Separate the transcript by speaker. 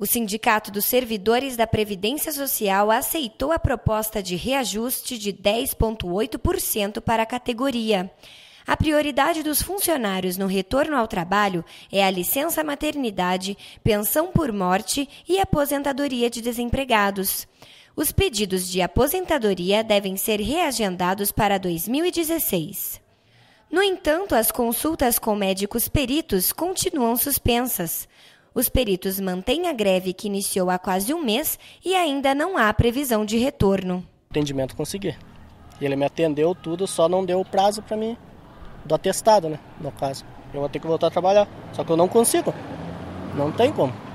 Speaker 1: O Sindicato dos Servidores da Previdência Social aceitou a proposta de reajuste de 10,8% para a categoria. A prioridade dos funcionários no retorno ao trabalho é a licença maternidade, pensão por morte e aposentadoria de desempregados. Os pedidos de aposentadoria devem ser reagendados para 2016. No entanto, as consultas com médicos peritos continuam suspensas. Os peritos mantêm a greve que iniciou há quase um mês e ainda não há previsão de retorno.
Speaker 2: Atendimento consegui. Ele me atendeu tudo, só não deu o prazo para mim do atestado, né? No caso. Eu vou ter que voltar a trabalhar. Só que eu não consigo. Não tem como.